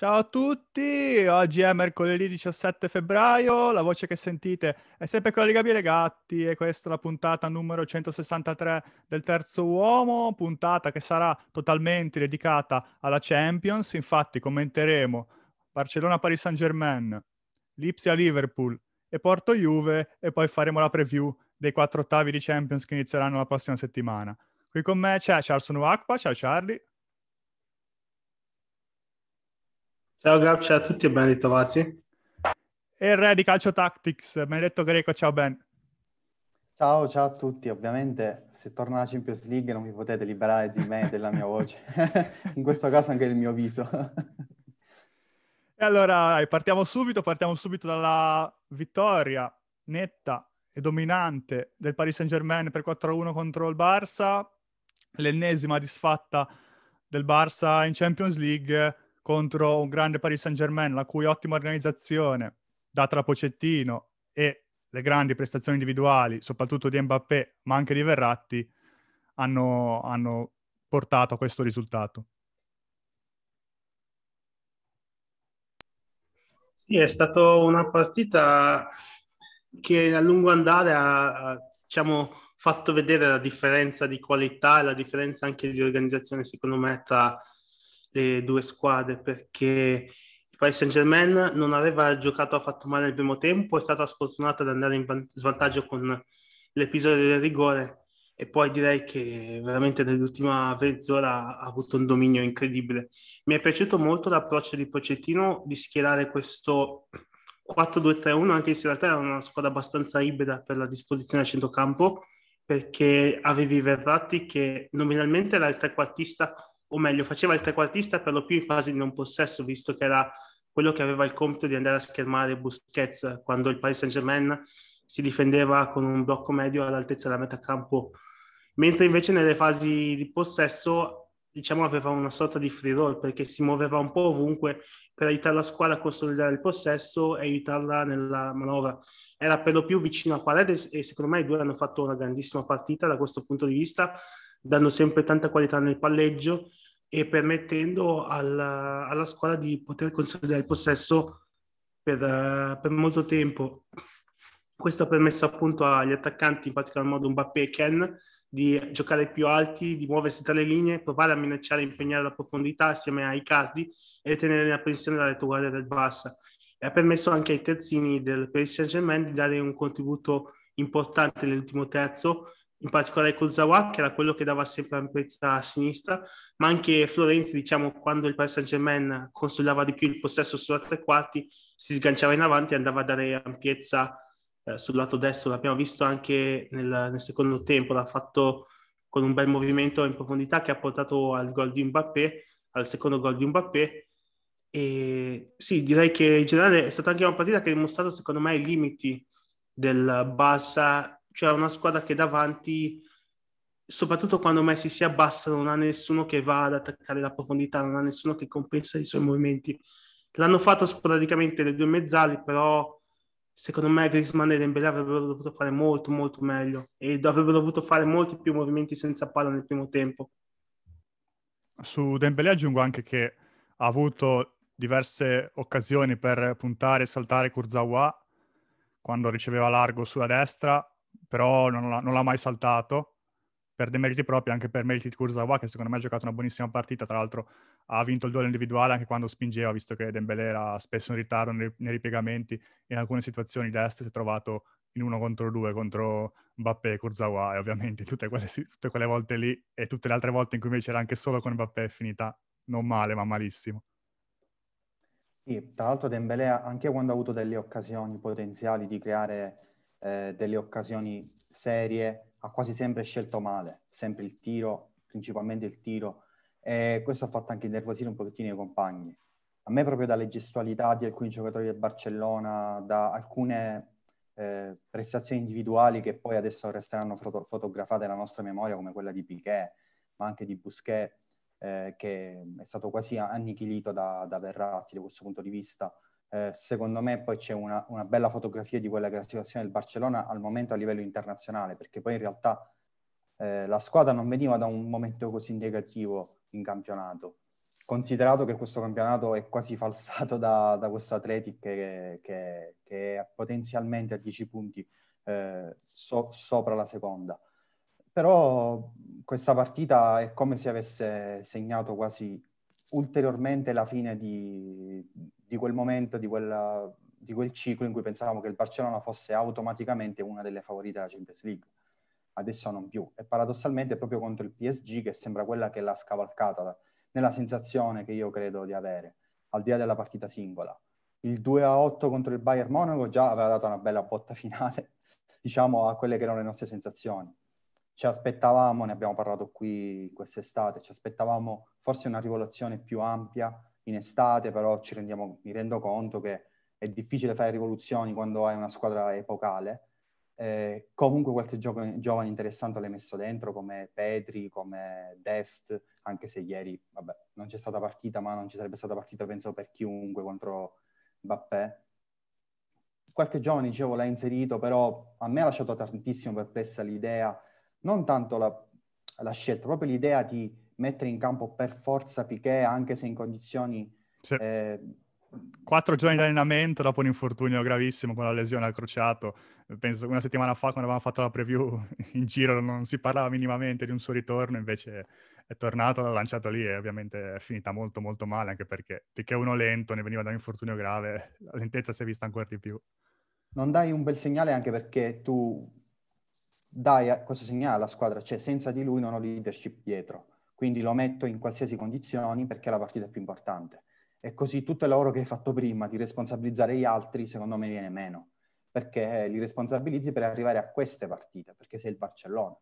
Ciao a tutti, oggi è mercoledì 17 febbraio, la voce che sentite è sempre quella di Gabriele Gatti e questa è la puntata numero 163 del Terzo Uomo, puntata che sarà totalmente dedicata alla Champions, infatti commenteremo Barcellona-Paris Saint-Germain, Lipsia-Liverpool e Porto-Juve e poi faremo la preview dei quattro ottavi di Champions che inizieranno la prossima settimana. Qui con me c'è Charles Nuakpa, ciao Charlie. Ciao Gab, ciao a tutti e ben ritrovati. E il re di Calcio Tactics, Benedetto Greco, ciao Ben. Ciao, ciao a tutti. Ovviamente se torna la Champions League non vi potete liberare di me e della mia voce. In questo caso anche del mio viso. e allora partiamo subito, partiamo subito dalla vittoria netta e dominante del Paris Saint-Germain per 4-1 contro il Barça, l'ennesima disfatta del Barça in Champions League contro un grande Paris Saint-Germain, la cui ottima organizzazione, data da Pocettino, e le grandi prestazioni individuali, soprattutto di Mbappé, ma anche di Verratti, hanno, hanno portato a questo risultato. Sì, è stata una partita che a lungo andare ha, diciamo, fatto vedere la differenza di qualità e la differenza anche di organizzazione, secondo me, tra le due squadre perché il Paris Saint Germain non aveva giocato affatto male nel primo tempo, è stata sfortunata ad andare in svantaggio con l'episodio del rigore e poi direi che veramente nell'ultima mezz'ora ha avuto un dominio incredibile. Mi è piaciuto molto l'approccio di Pocettino di schierare questo 4-2-3-1, anche se in realtà era una squadra abbastanza ibrida per la disposizione a centrocampo, perché avevi Verratti che nominalmente era il trequartista o meglio, faceva il trequartista per lo più in fase di non possesso, visto che era quello che aveva il compito di andare a schermare Busquets quando il Paris Saint-Germain si difendeva con un blocco medio all'altezza della metà campo, mentre invece nelle fasi di possesso diciamo aveva una sorta di free roll perché si muoveva un po' ovunque per aiutare la squadra a consolidare il possesso e aiutarla nella manovra. Era per lo più vicino a Paredes e secondo me i due hanno fatto una grandissima partita da questo punto di vista dando sempre tanta qualità nel palleggio e permettendo alla, alla squadra di poter consolidare il possesso per, uh, per, molto tempo. Questo ha permesso appunto agli attaccanti, in particolar modo Mbappé e Ken, di giocare più alti, di muoversi tra le linee, provare a minacciare e impegnare la profondità assieme ai cardi e tenere la pressione dalla guardia del bassa. E ha permesso anche ai terzini del Paris Saint-Germain di dare un contributo importante nell'ultimo terzo, in particolare Kurzawa, che era quello che dava sempre ampiezza a sinistra, ma anche Florenzi, diciamo, quando il Paris Saint-Germain consolidava di più il possesso sulla tre quarti, si sganciava in avanti e andava a dare ampiezza eh, sul lato destro. L'abbiamo visto anche nel, nel, secondo tempo, l'ha fatto con un bel movimento in profondità che ha portato al gol di Mbappé, al secondo gol di Mbappé. E sì, direi che in generale è stata anche una partita che ha dimostrato, secondo me, i limiti del Barça cioè una squadra che davanti, soprattutto quando Messi si abbassa, non ha nessuno che va ad attaccare la profondità, non ha nessuno che compensa i suoi movimenti. L'hanno fatto sporadicamente le due mezzali, però secondo me Griezmann e Dembélé avrebbero dovuto fare molto molto meglio e avrebbero dovuto fare molti più movimenti senza palla nel primo tempo. Su Dembélé aggiungo anche che ha avuto diverse occasioni per puntare e saltare Kurzawa quando riceveva largo sulla destra però non, l'ha, non l'ha mai saltato per demeriti propri, anche per meriti di Kurzawa, che secondo me ha giocato una buonissima partita, tra l'altro ha vinto il duello individuale anche quando spingeva, visto che Dembélé era spesso in ritardo nei, nei ripiegamenti in alcune situazioni destro si è trovato in uno contro due contro Mbappé e Kurzawa e ovviamente tutte quelle, tutte quelle, volte lì e tutte le altre volte in cui invece era anche solo con Mbappé è finita non male ma malissimo. Sì, tra l'altro Dembélé anche quando ha avuto delle occasioni potenziali di creare eh, delle occasioni serie, ha quasi sempre scelto male, sempre il tiro, principalmente il tiro, e questo ha fatto anche innervosire un pochettino i compagni. A me proprio dalle gestualità di alcuni giocatori del Barcellona, da alcune eh, prestazioni individuali che poi adesso resteranno foto- fotografate nella nostra memoria, come quella di Piquet, ma anche di Busquet, eh, che è stato quasi annichilito da, da Verratti da questo punto di vista, eh, secondo me poi c'è una, una, bella fotografia di quella che è la situazione del Barcellona al momento a livello internazionale, perché poi in realtà eh, la squadra non veniva da un momento così negativo in campionato, considerato che questo campionato è quasi falsato da, da questo Atletic che, che, che, è potenzialmente a 10 punti eh, so, sopra la seconda. Però questa partita è come se avesse segnato quasi ulteriormente la fine di, di quel momento, di, quella, di quel ciclo in cui pensavamo che il Barcellona fosse automaticamente una delle favorite della Champions League. Adesso non più. E paradossalmente è proprio contro il PSG che sembra quella che l'ha scavalcata, nella sensazione che io credo di avere, al di là della partita singola. Il 2 a 8 contro il Bayern Monaco già aveva dato una bella botta finale, diciamo, a quelle che erano le nostre sensazioni. Ci aspettavamo, ne abbiamo parlato qui quest'estate, ci aspettavamo forse una rivoluzione più ampia, in estate, però rendiamo, mi rendo conto che è difficile fare rivoluzioni quando hai una squadra epocale. Eh, comunque qualche gio- giovane interessante l'hai messo dentro come Petri, come Dest, anche se ieri vabbè, non c'è stata partita, ma non ci sarebbe stata partita penso per chiunque contro Bappè. Qualche giovane, dicevo, l'ha inserito, però a me ha lasciato tantissimo perplessa l'idea, non tanto la, la scelta, proprio l'idea di mettere in campo per forza Piquet anche se in condizioni... Sì. Eh, Quattro giorni di allenamento dopo un infortunio gravissimo con la lesione al crociato. Penso che una settimana fa, quando avevamo fatto la preview in giro, non si parlava minimamente di un suo ritorno, invece è tornato, l'ha lanciato lì e ovviamente è finita molto molto male, anche perché perché uno lento ne veniva da un infortunio grave, la lentezza si è vista ancora di più. Non dai un bel segnale anche perché tu dai questo segnale alla squadra, cioè senza di lui non ho leadership dietro quindi lo metto in qualsiasi condizioni perché la partita è più importante. E così tutto il lavoro che hai fatto prima di responsabilizzare gli altri, secondo me viene meno, perché eh, li responsabilizzi per arrivare a queste partite, perché sei il Barcellona.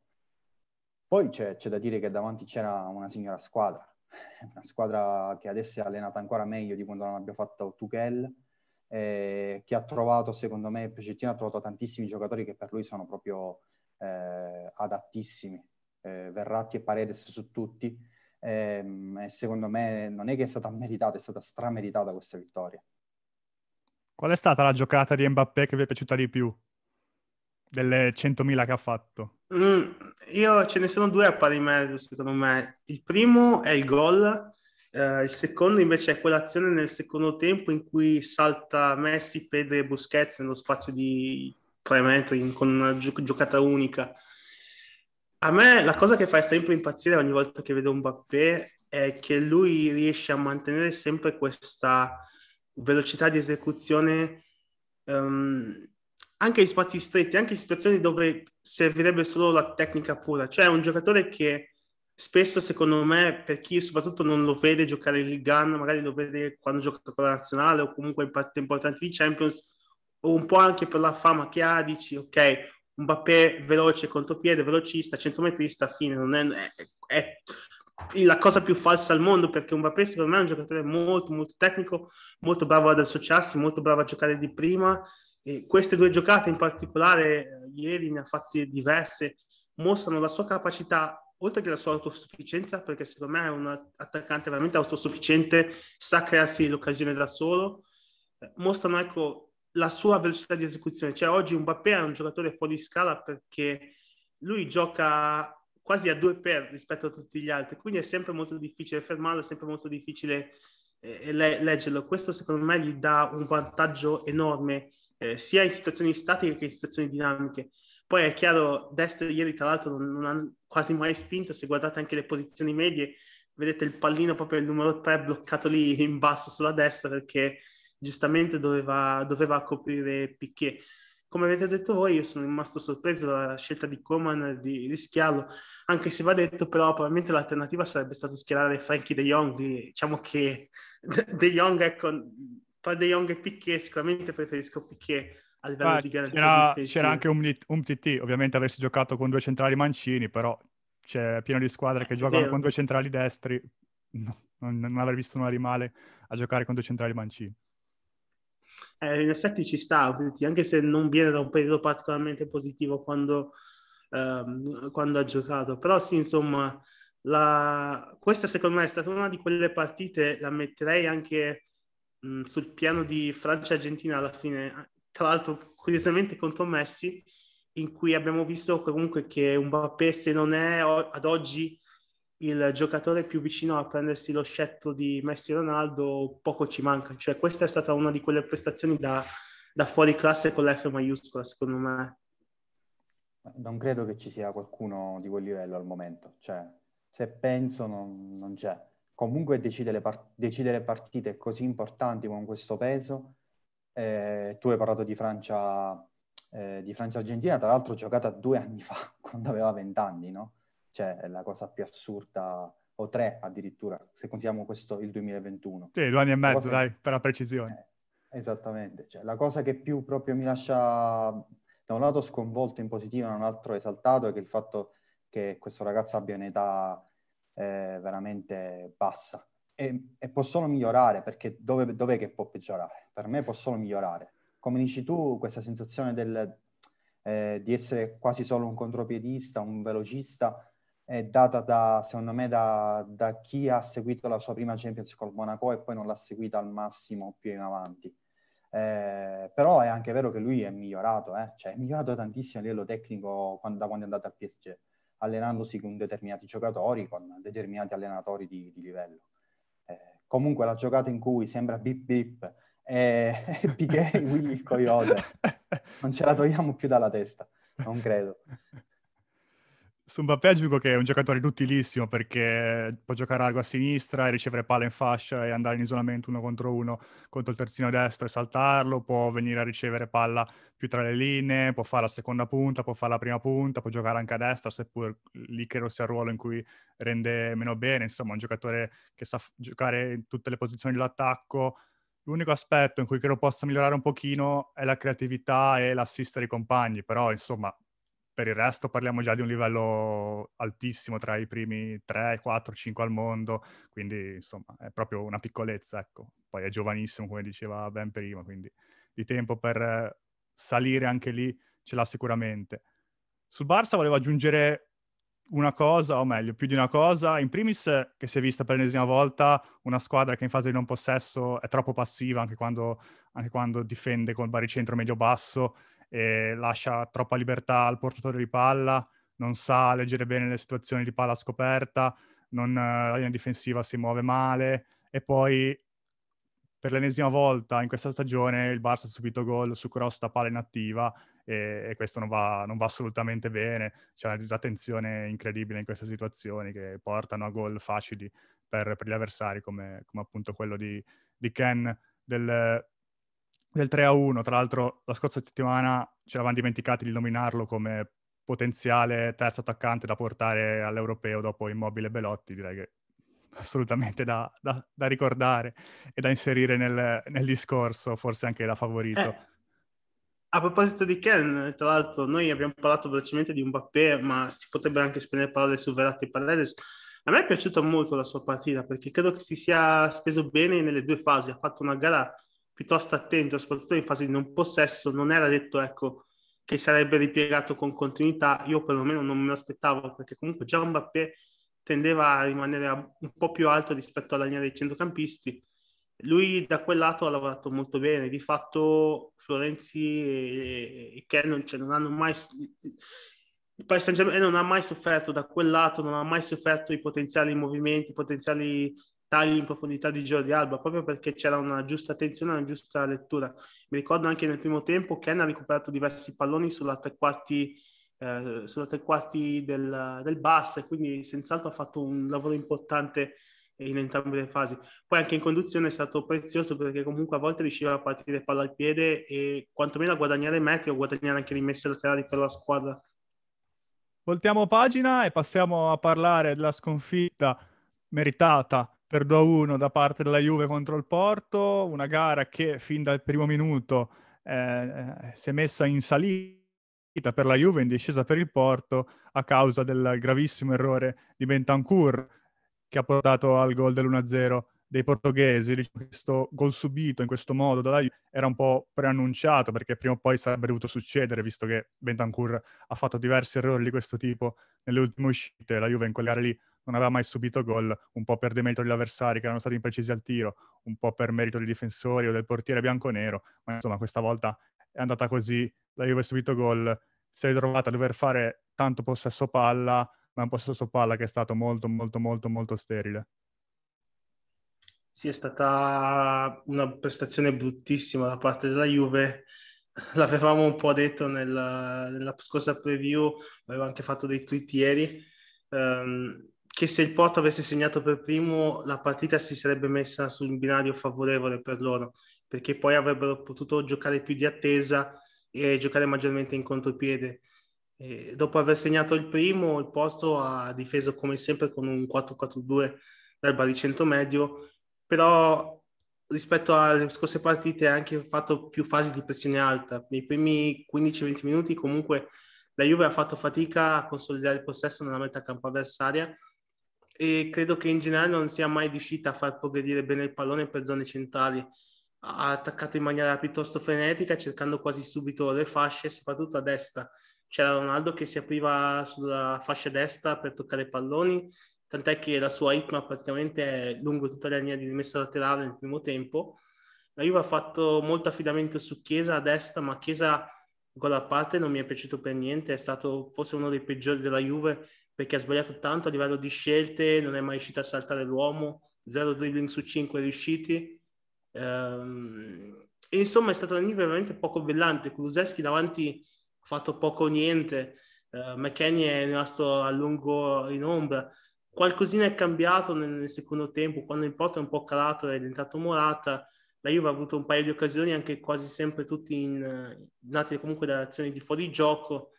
Poi c'è, c'è da dire che davanti c'era una signora squadra, una squadra che adesso è allenata ancora meglio di quando non abbia fatto Tuchel, eh, che ha trovato, secondo me, Pochettino ha trovato tantissimi giocatori che per lui sono proprio eh, adattissimi eh, Verratti e Paredes su tutti, eh, secondo me non è che è stata meritata, è stata strameritata questa vittoria. Qual è stata la giocata di Mbappé che vi è piaciuta di più? Delle 100.000 che ha fatto? Mm, io ce ne sono due a pari merito, secondo me. Il primo è il gol, eh, il secondo invece è quell'azione nel secondo tempo in cui salta Messi, Pedro e Busquets nello spazio di tre metri con una gi- giocata unica. A me la cosa che fa sempre impazzire ogni volta che vedo un Mbappé è che lui riesce a mantenere sempre questa velocità di esecuzione um, anche in spazi stretti, anche in situazioni dove servirebbe solo la tecnica pura. Cioè è un giocatore che spesso secondo me per chi soprattutto non lo vede giocare in il gun, magari lo vede quando gioca con la nazionale o comunque in parte importanti di Champions, o un po' anche per la fama che ha, dici ok, un Mbappé veloce, contropiede, velocista, centrometrista, fine, non è, è, è, la cosa più falsa al mondo perché un Mbappé secondo me è un giocatore molto, molto tecnico, molto bravo ad associarsi, molto bravo a giocare di prima. E queste due giocate in particolare, eh, ieri ne ha fatte diverse, mostrano la sua capacità oltre che la sua autosufficienza, perché secondo me è un attaccante veramente autosufficiente, sa crearsi l'occasione da solo, eh, mostrano ecco la sua velocità di esecuzione. Cioè oggi Mbappé è un giocatore fuori scala perché lui gioca quasi a due per rispetto a tutti gli altri, quindi è sempre molto difficile fermarlo, è sempre molto difficile eh, le- leggerlo. Questo secondo me gli dà un vantaggio enorme eh, sia in situazioni statiche che in situazioni dinamiche. Poi è chiaro, Destro ieri tra l'altro non, non ha quasi mai spinto, se guardate anche le posizioni medie, vedete il pallino proprio il numero 3 bloccato lì in basso sulla destra perché giustamente doveva, doveva coprire Piquet. Come avete detto voi, io sono rimasto sorpreso dalla scelta di Coman di rischiarlo, anche se va detto però probabilmente l'alternativa sarebbe stato schierare Frankie De Jong, diciamo che De Jong ecco, tra De Jong e Piquet sicuramente preferisco Piquet a livello ah, di garanzia c'era, di c'era anche un, un TT, ovviamente avresti giocato con due centrali mancini, però c'è pieno di squadre che giocano con due centrali destri, no, non, non avrei visto nulla di male a giocare con due centrali mancini. Eh, in effetti ci sta anche se non viene da un periodo particolarmente positivo quando, ehm, quando ha giocato. Però sì, insomma, la... questa secondo me è stata una di quelle partite, la metterei anche mh, sul piano di Francia-Argentina alla fine, tra l'altro curiosamente contro Messi, in cui abbiamo visto comunque che un Mbappé se non è ad oggi il giocatore più vicino a prendersi lo scettro di Messi Ronaldo poco ci manca. Cioè, questa è stata una di quelle prestazioni da, da fuori classe con la F maiuscola, secondo me. Non credo che ci sia qualcuno di quel livello al momento. Cioè, se penso, non, non c'è. Comunque decidere, par- decidere partite così importanti con questo peso. Eh, tu hai parlato di Francia, eh, di Francia-Argentina, tra l'altro giocata due anni fa, quando aveva vent'anni, no? cioè la cosa più assurda, o tre addirittura, se consideriamo questo il 2021. Sì, due anni e mezzo, dai, per la precisione. Eh, esattamente, cioè, la cosa che più proprio mi lascia da un lato sconvolto in positivo, da un altro esaltato, è che il fatto che questo ragazzo abbia un'età eh, veramente bassa. E, e, può solo migliorare, perché dove, dov'è che può peggiorare? Per me può solo migliorare. Come dici tu, questa sensazione del, eh, di essere quasi solo un contropiedista, un velocista, è data da, secondo me, da, da, chi ha seguito la sua prima Champions col Monaco e poi non l'ha seguita al massimo più in avanti. Eh, però è anche vero che lui è migliorato, eh? cioè, è migliorato tantissimo a livello tecnico quando, da quando è andato al PSG, allenandosi con determinati giocatori, con determinati allenatori di, di livello. Eh, comunque la giocata in cui sembra bip bip e eh, Piquet Willy il coyote, non ce la togliamo più dalla testa, non credo. Su Mbappé aggiungo che è un giocatore utilissimo perché può giocare largo a sinistra e ricevere palla in fascia e andare in isolamento uno contro uno contro il terzino destro e saltarlo, può venire a ricevere palla più tra le linee, può fare la seconda punta, può fare la prima punta, può giocare anche a destra seppur lì credo sia il ruolo in cui rende meno bene, insomma un giocatore che sa giocare in tutte le posizioni dell'attacco. L'unico aspetto in cui credo possa migliorare un pochino è la creatività e l'assist ai compagni, però insomma per il resto parliamo già di un livello altissimo tra i primi 3, 4, 5 al mondo, quindi insomma è proprio una piccolezza, ecco. Poi è giovanissimo, come diceva Ben prima, quindi di tempo per salire anche lì ce l'ha sicuramente. Sul Barça volevo aggiungere una cosa, o meglio, più di una cosa. In primis che si è vista per l'ennesima volta una squadra che in fase di non possesso è troppo passiva anche quando, anche quando difende col baricentro medio-basso e lascia troppa libertà al portatore di palla, non sa leggere bene le situazioni di palla scoperta, non, eh, la linea difensiva si muove male e poi per l'ennesima volta in questa stagione il Barça ha subito gol su cross da palla inattiva e, e questo non va, non va, assolutamente bene. C'è una disattenzione incredibile in queste situazioni che portano a gol facili per, per gli avversari come, come, appunto quello di, di Ken del del 3 a 1, tra l'altro la scorsa settimana ci eravamo dimenticati di nominarlo come potenziale terzo attaccante da portare all'europeo dopo Immobile Belotti, direi che assolutamente da, da, da ricordare e da inserire nel, nel, discorso, forse anche da favorito. Eh, a proposito di Ken, tra l'altro noi abbiamo parlato velocemente di Mbappé, ma si potrebbe anche spendere parole su Verratti e Paredes. A me è piaciuta molto la sua partita perché credo che si sia speso bene nelle due fasi, ha fatto una gara piuttosto attento, soprattutto in fase di non possesso, non era detto ecco, che sarebbe ripiegato con continuità, io perlomeno non me lo aspettavo, perché comunque già Mbappé tendeva a rimanere un po' più alto rispetto alla linea dei centrocampisti. Lui da quel lato ha lavorato molto bene, di fatto Florenzi e, e cioè, non hanno mai... Il Paris Saint Germain non ha mai sofferto da quel lato, non ha mai sofferto i potenziali movimenti, i potenziali tagli in profondità di Jordi Alba, proprio perché c'era una giusta attenzione una giusta lettura. Mi ricordo anche nel primo tempo Ken ha recuperato diversi palloni sulla tre quarti, eh, sulla tre quarti del, del basso e quindi senz'altro ha fatto un lavoro importante in entrambe le fasi. Poi anche in conduzione è stato prezioso perché comunque a volte riusciva a partire palla al piede e quantomeno a guadagnare metri o guadagnare anche rimesse laterali per la squadra. Voltiamo pagina e passiamo a parlare della sconfitta meritata per 2-1 da parte della Juve contro il Porto, una gara che fin dal primo minuto eh, si è messa in salita per la Juve, in discesa per il Porto, a causa del gravissimo errore di Bentancur che ha portato al gol dell'1-0 dei portoghesi. Questo gol subito in questo modo dalla Juve era un po' preannunciato perché prima o poi sarebbe dovuto succedere, visto che Bentancur ha fatto diversi errori di questo tipo nelle ultime uscite. La Juve in quella gara lì non aveva mai subito gol, un po' per demerito degli avversari che erano stati imprecisi al tiro, un po' per merito dei difensori o del portiere bianco-nero, ma insomma questa volta è andata così, la Juve ha subito gol, si è ritrovata a dover fare tanto possesso palla, ma un possesso palla che è stato molto molto molto molto sterile. Sì, è stata una prestazione bruttissima da parte della Juve, l'avevamo un po' detto nella, nella scorsa preview, avevo anche fatto dei tweet ieri, um, che se il Porto avesse segnato per primo la partita si sarebbe messa su un binario favorevole per loro, perché poi avrebbero potuto giocare più di attesa e giocare maggiormente in contropiede. E dopo aver segnato il primo, il Porto ha difeso come sempre con un 4-4-2 dal baricentro medio, però rispetto alle scorse partite ha anche fatto più fasi di pressione alta. Nei primi 15-20 minuti comunque la Juve ha fatto fatica a consolidare il possesso nella metà campo avversaria e credo che in generale non sia mai riuscita a far progredire bene il pallone per zone centrali. Ha attaccato in maniera piuttosto frenetica, cercando quasi subito le fasce, soprattutto a destra. C'era Ronaldo che si apriva sulla fascia destra per toccare i palloni, tant'è che la sua itma praticamente è lungo tutta la linea di rimessa laterale nel primo tempo. La Juve ha fatto molto affidamento su Chiesa a destra, ma Chiesa, gol a parte, non mi è piaciuto per niente, è stato forse uno dei peggiori della Juve perché ha sbagliato tanto a livello di scelte, non è mai riuscito a saltare l'uomo, 0 dribbling su 5 riusciti. Ehm, insomma è stato un anno veramente poco brillante, Kuluseschi davanti ha fatto poco o niente, uh, eh, McKenny è rimasto a lungo in ombra, qualcosina è cambiato nel, nel secondo tempo, quando il porto è un po' calato è diventato Morata, la Juve ha avuto un paio di occasioni anche quasi sempre tutti in, nati comunque da azioni di fuori gioco,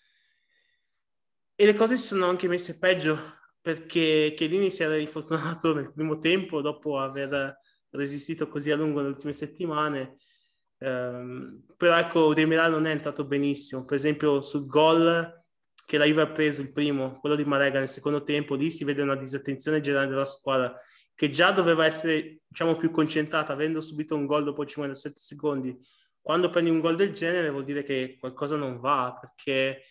e le cose si sono anche messe peggio perché Chiellini si era rifortunato nel primo tempo dopo aver resistito così a lungo nelle ultime settimane. Um, però ecco, Demiral non è entrato benissimo. Per esempio, sul gol che la Juve ha preso, il primo, quello di Marega nel secondo tempo, lì si vede una disattenzione generale della squadra che già doveva essere diciamo, più concentrata, avendo subito un gol dopo 57 secondi. Quando prendi un gol del genere vuol dire che qualcosa non va, perché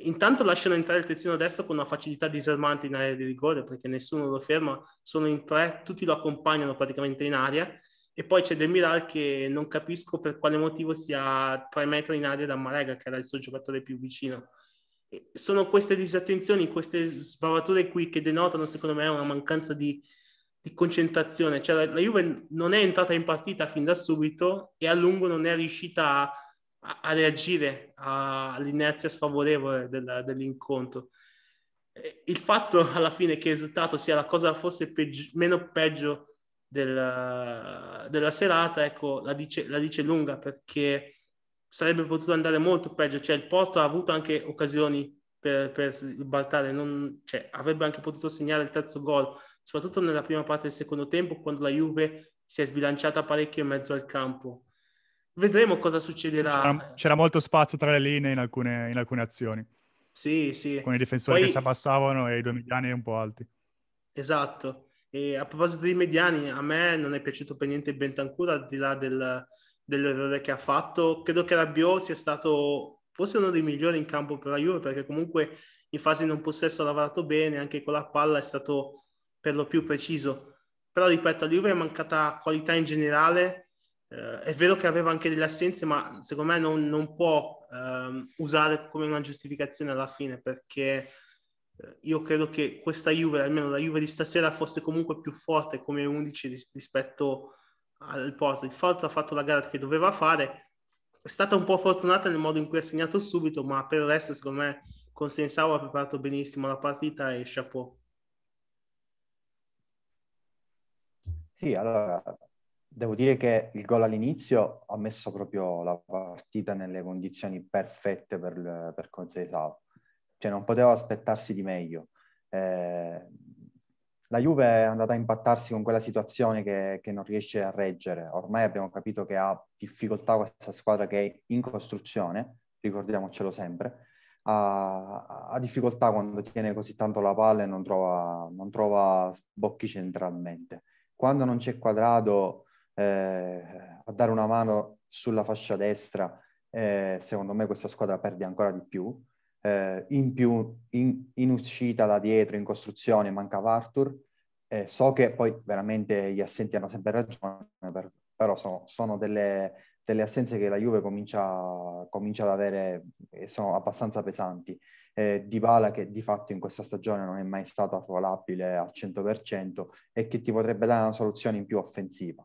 Intanto lasciano entrare il terzino destro con una facilità disarmante in area di rigore perché nessuno lo ferma, sono in tre, tutti lo accompagnano praticamente in aria e poi c'è Demiral che non capisco per quale motivo sia tre metri in aria da Marega che era il suo giocatore più vicino. E sono queste disattenzioni, queste sbavature qui che denotano secondo me una mancanza di, di concentrazione. Cioè la, la Juve non è entrata in partita fin da subito e a lungo non è riuscita a a, reagire all'inerzia sfavorevole del, dell'incontro. Il fatto alla fine che il risultato sia la cosa forse peggio, meno peggio del, della serata, ecco, la dice, la dice lunga perché sarebbe potuto andare molto peggio, cioè il Porto ha avuto anche occasioni per, per baltare, non, cioè, avrebbe anche potuto segnare il terzo gol, soprattutto nella prima parte del secondo tempo quando la Juve si è sbilanciata parecchio in mezzo al campo. Vedremo cosa succederà. C'era, c'era molto spazio tra le linee in alcune, in alcune azioni. Sì, sì. Con i difensori Poi... che si abbassavano e i due mediani un po' alti. Esatto. E a proposito dei mediani, a me non è piaciuto per niente Bentancur, al di là del, dell'errore che ha fatto. Credo che Rabiot sia stato forse uno dei migliori in campo per la Juve, perché comunque in fase non possesso ha lavorato bene, anche con la palla è stato per lo più preciso. Però ripeto, la Juve è mancata qualità in generale eh, è vero che aveva anche delle assenze, ma secondo me non, non può eh, usare come una giustificazione alla fine, perché eh, io credo che questa Juve, almeno la Juve di stasera, fosse comunque più forte come 11 ris- rispetto al Porto. Il Porto ha fatto la gara che doveva fare, è stata un po' fortunata nel modo in cui ha segnato subito, ma per il resto, secondo me, con Sensao ha preparato benissimo la partita e chapeau. Sì, allora Devo dire che il gol all'inizio ha messo proprio la partita nelle condizioni perfette per, per Conceição. Cioè non poteva aspettarsi di meglio. Eh, la Juve è andata a impattarsi con quella situazione che, che, non riesce a reggere. Ormai abbiamo capito che ha difficoltà questa squadra che è in costruzione, ricordiamocelo sempre. Ha, ha difficoltà quando tiene così tanto la palla e non trova, non trova sbocchi centralmente. Quando non c'è quadrato eh, a dare una mano sulla fascia destra, eh, secondo me questa squadra perde ancora di più. Eh, in più, in, in uscita da dietro, in costruzione, mancava Arthur. Eh, so che poi veramente gli assenti hanno sempre ragione, per, però sono, sono delle, delle, assenze che la Juve comincia, comincia, ad avere e sono abbastanza pesanti. Eh, Dybala che di fatto in questa stagione non è mai stato arruolabile al 100% e che ti potrebbe dare una soluzione in più offensiva.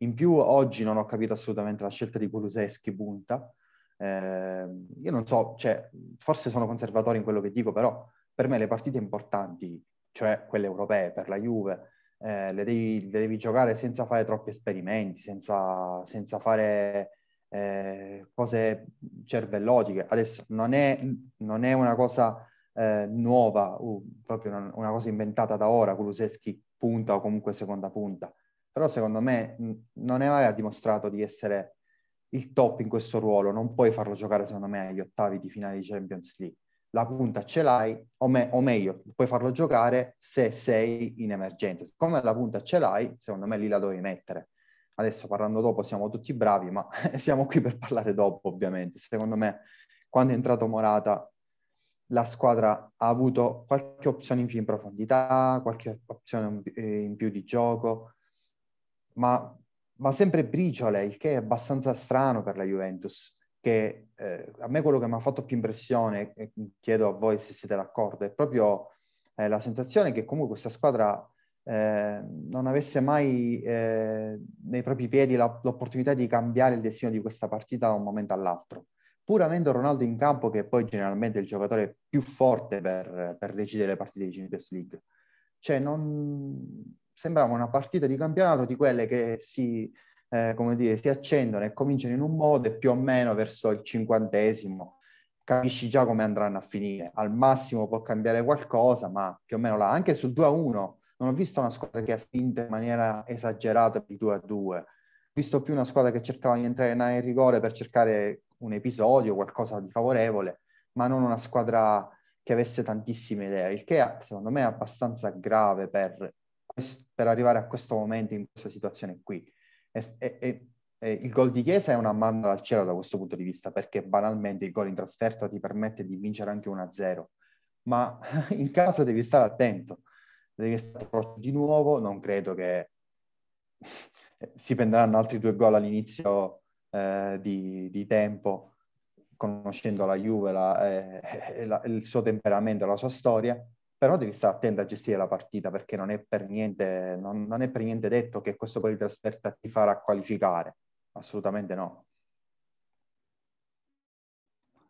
In più oggi non ho capito assolutamente la scelta di Kuluseschi punta. Eh, io non so, cioè, forse sono conservatore in quello che dico, però per me le partite importanti, cioè quelle europee per la Juve, eh, le, devi, le, devi, giocare senza fare troppi esperimenti, senza, senza fare eh, cose cervellotiche. Adesso non è, non è una cosa eh, nuova, uh, proprio una, una, cosa inventata da ora, Kuluseschi punta o comunque seconda punta però secondo me non è mai dimostrato di essere il top in questo ruolo, non puoi farlo giocare secondo me agli ottavi di finale di Champions League. La punta ce l'hai, o, me- o meglio, puoi farlo giocare se sei in emergenza. Siccome la punta ce l'hai, secondo me lì la dovevi mettere. Adesso parlando dopo siamo tutti bravi, ma siamo qui per parlare dopo ovviamente. Secondo me quando è entrato Morata la squadra ha avuto qualche opzione in più in profondità, qualche opzione in eh, più di gioco, ma va sempre briciole, il che è abbastanza strano per la Juventus, che eh, a me quello che mi ha fatto più impressione, e chiedo a voi se siete d'accordo, è proprio eh, la sensazione che comunque questa squadra eh, non avesse mai eh, nei propri piedi la, l'opportunità di cambiare il destino di questa partita da un momento all'altro. Pur avendo Ronaldo in campo, che è poi generalmente il giocatore più forte per, per decidere le partite di Champions League, cioè non, sembrava una partita di campionato di quelle che si, eh, come dire, si accendono e cominciano in un modo e più o meno verso il cinquantesimo capisci già come andranno a finire. Al massimo può cambiare qualcosa, ma più o meno là. Anche sul 2-1 non ho visto una squadra che ha spinto in maniera esagerata per il 2-2. Ho visto più una squadra che cercava di entrare in aria in rigore per cercare un episodio, qualcosa di favorevole, ma non una squadra che avesse tantissime idee, il che è, secondo me è abbastanza grave per per arrivare a questo momento, in questa situazione qui. E, e, e il gol di Chiesa è una manda al cielo da questo punto di vista, perché banalmente il gol in trasferta ti permette di vincere anche 1-0, ma in casa devi stare attento, devi stare di nuovo, non credo che si prenderanno altri due gol all'inizio eh, di, di, tempo, conoscendo la Juve, la, eh, la, il suo temperamento, la sua storia, però devi stare attento a gestire la partita perché non è per niente, non, non è per niente detto che questo poi di trasferta ti farà qualificare, assolutamente no.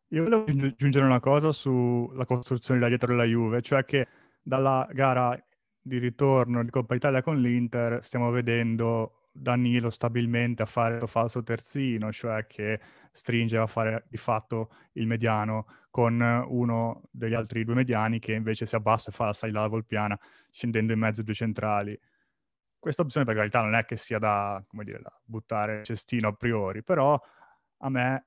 Io volevo aggiungere una cosa sulla costruzione da dietro della Juve, cioè che dalla gara di ritorno di Coppa Italia con l'Inter stiamo vedendo Danilo stabilmente a fare il falso terzino, cioè che stringe a fare di fatto il mediano con uno degli altri due mediani che invece si abbassa e fa la salita alla volpiana scendendo in mezzo ai due centrali. Questa opzione per carità non è che sia da, dire, da buttare cestino a priori, però a me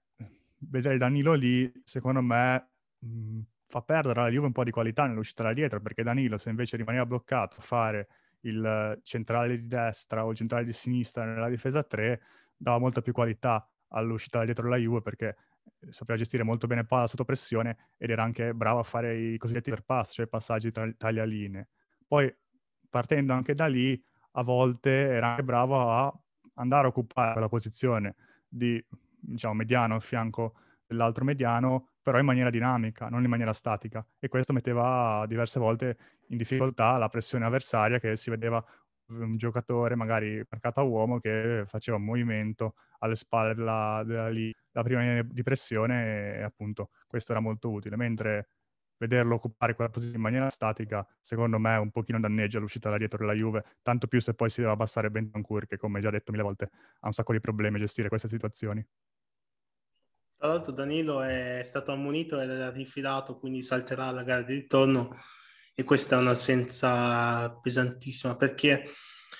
vedere Danilo lì, secondo me, mh, fa perdere alla Juve un po' di qualità nell'uscita da dietro, perché Danilo se invece rimaneva bloccato a fare il centrale di destra o il centrale di sinistra nella difesa 3 dava molta più qualità all'uscita dietro la Juve perché eh, sapeva gestire molto bene palla sotto pressione ed era anche bravo a fare i cosiddetti pass, cioè i passaggi tra le taglialine. Poi partendo anche da lì, a volte era anche bravo a andare a occupare la posizione di diciamo, mediano al fianco dell'altro mediano però in maniera dinamica, non in maniera statica. E questo metteva diverse volte in difficoltà la pressione avversaria che si vedeva un giocatore magari marcato a uomo che faceva un movimento alle spalle della, della, della prima linea di pressione e appunto questo era molto utile, mentre vederlo occupare quella posizione in maniera statica secondo me un pochino danneggia l'uscita da dietro della Juve, tanto più se poi si deve abbassare Bentancur che come già detto mille volte ha un sacco di problemi a gestire queste situazioni. Tra l'altro Danilo è stato ammonito ed era rifilato, quindi salterà la gara di ritorno e questa è un'assenza pesantissima perché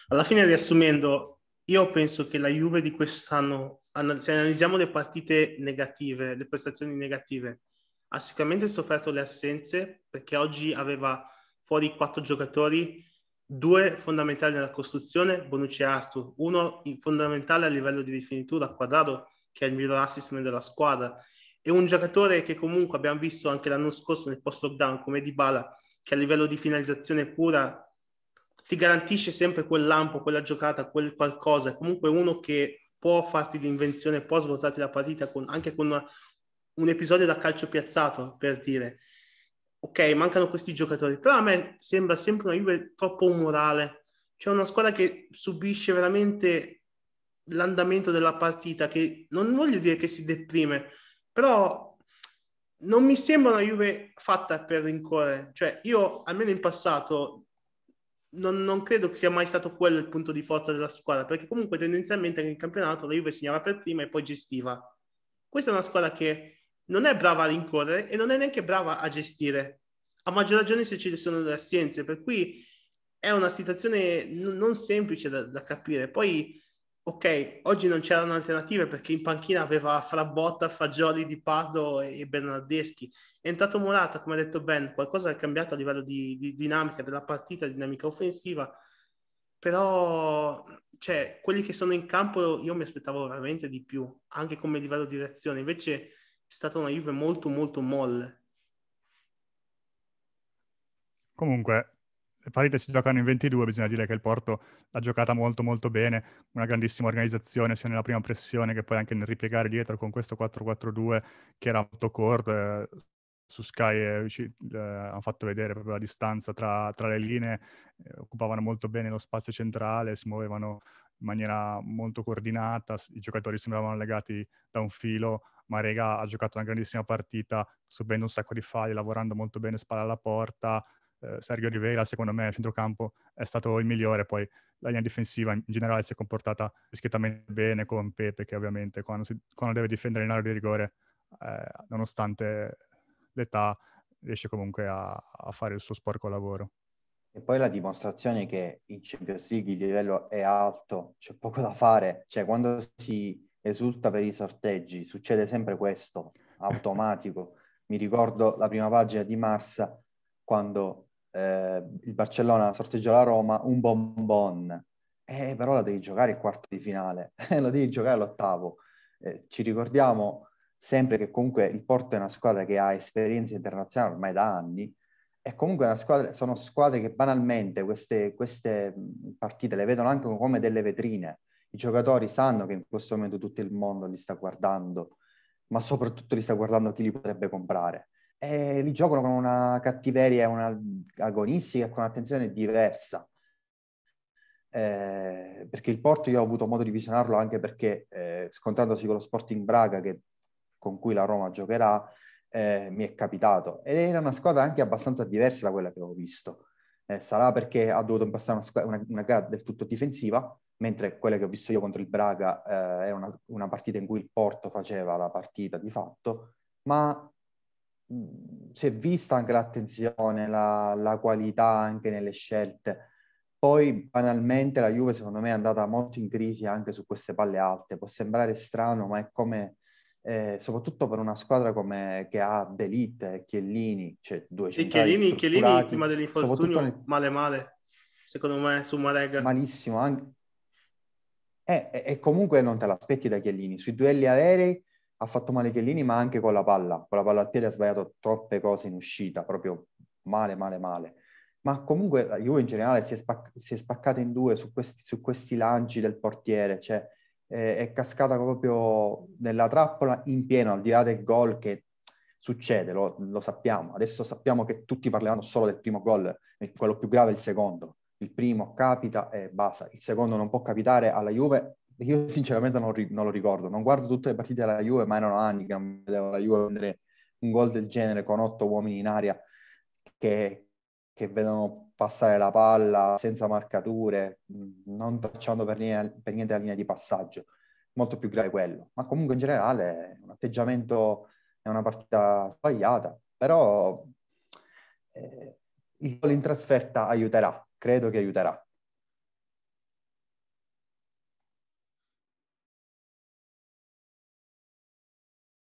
alla fine riassumendo, io penso che la Juve di quest'anno, se analizziamo le partite negative, le prestazioni negative, ha sicuramente sofferto le assenze perché oggi aveva fuori quattro giocatori, due fondamentali nella costruzione, Bonucci e Arthur, uno fondamentale a livello di rifinitura, Quadrado che è il miglior assist della squadra, e un giocatore che comunque abbiamo visto anche l'anno scorso nel post-lockdown come Dybala, che a livello di finalizzazione pura ti garantisce sempre quel lampo, quella giocata, quel qualcosa, comunque uno che può farti l'invenzione, può svoltarti la partita con, anche con una, un episodio da calcio piazzato, per dire. Ok, mancano questi giocatori, però a me sembra sempre una Juve troppo umorale, cioè una squadra che subisce veramente l'andamento della partita, che non voglio dire che si deprime, però non mi sembra una Juve fatta per rincorrere. Cioè, io almeno in passato non, non, credo che sia mai stato quello il punto di forza della squadra, perché comunque tendenzialmente nel campionato la Juve segnava per prima e poi gestiva. Questa è una squadra che non è brava a rincorrere e non è neanche brava a gestire. A maggior ragione se ci sono delle assenze, per cui è una situazione n- non semplice da, da capire. Poi ok, oggi non c'erano alternative perché in panchina aveva Frabotta, Fagioli, Di Pardo e Bernardeschi. È entrato Morata, come ha detto Ben, qualcosa è cambiato a livello di, di dinamica della partita, dinamica offensiva, però cioè, quelli che sono in campo io mi aspettavo veramente di più, anche come livello di reazione, invece è stata una Juve molto molto molle. Comunque, le partite si giocano in 22, bisogna dire che il Porto l'ha giocata molto molto bene, una grandissima organizzazione sia nella prima pressione che poi anche nel ripiegare dietro con questo 4-4-2 che era molto corto, eh, su Sky eh, eh, hanno fatto vedere proprio la distanza tra, tra le linee, eh, occupavano molto bene lo spazio centrale, si muovevano in maniera molto coordinata, i giocatori sembravano legati da un filo, Marega ha giocato una grandissima partita, subendo un sacco di falli, lavorando molto bene spalla alla porta, eh, Sergio Rivera, secondo me, a centrocampo è stato il migliore, poi la linea difensiva in generale si è comportata discretamente bene con Pepe, che ovviamente quando, si, quando deve difendere in area di rigore, eh, nonostante l'età, riesce comunque a, a, fare il suo sporco lavoro. E poi la dimostrazione che in Champions League il livello è alto, c'è poco da fare, cioè quando si esulta per i sorteggi succede sempre questo, automatico. Mi ricordo la prima pagina di Marsa quando eh, il Barcellona sorteggia la Roma, un bonbon, eh, però la devi giocare il quarto di finale, la devi giocare all'ottavo. Eh, ci ricordiamo sempre che comunque il Porto è una squadra che ha esperienza internazionale ormai da anni e comunque squadra, sono squadre che banalmente queste, queste partite le vedono anche come delle vetrine. I giocatori sanno che in questo momento tutto il mondo li sta guardando, ma soprattutto li sta guardando chi li potrebbe comprare e eh, li giocano con una cattiveria e una agonistica, con un'attenzione diversa. Eh, perché il Porto io ho avuto modo di visionarlo anche perché eh, scontrandosi con lo Sporting Braga che, con cui la Roma giocherà eh, mi è capitato ed era una squadra anche abbastanza diversa da quella che ho visto eh, sarà perché ha dovuto impastare una, una, una, gara del tutto difensiva mentre quella che ho visto io contro il Braga eh, era una, una partita in cui il Porto faceva la partita di fatto ma si è vista anche l'attenzione, la, la qualità anche nelle scelte. Poi banalmente la Juve secondo me è andata molto in crisi anche su queste palle alte. Può sembrare strano, ma è come, eh, soprattutto per una squadra come, che ha Delite, Chiellini, cioè due centrali Chiellini, Chiellini prima dell'infortunio nel... male male, secondo me, su Marega. Malissimo. Anche... e, eh, eh, e comunque non te l'aspetti da Chiellini. Sui duelli aerei ha fatto male Chiellini, ma anche con la palla. Con la palla al piede ha sbagliato troppe cose in uscita, proprio male, male, male. Ma comunque la Juve in generale si è, spac- si è spaccata in due su questi, su questi lanci del portiere, cioè eh, è cascata proprio nella trappola in pieno, al di là del gol che succede, lo, lo sappiamo. Adesso sappiamo che tutti parleranno solo del primo gol, quello più grave è il secondo. Il primo capita e basta, il secondo non può capitare alla Juve io sinceramente non, non, lo ricordo, non guardo tutte le partite della Juve, ma erano anni che non vedevo la Juve prendere un gol del genere con otto uomini in aria che, che vedono passare la palla senza marcature, non tracciando per niente, per niente la linea di passaggio. Molto più grave quello. Ma comunque in generale è un atteggiamento, è una partita sbagliata, però eh, il gol in trasferta aiuterà, credo che aiuterà.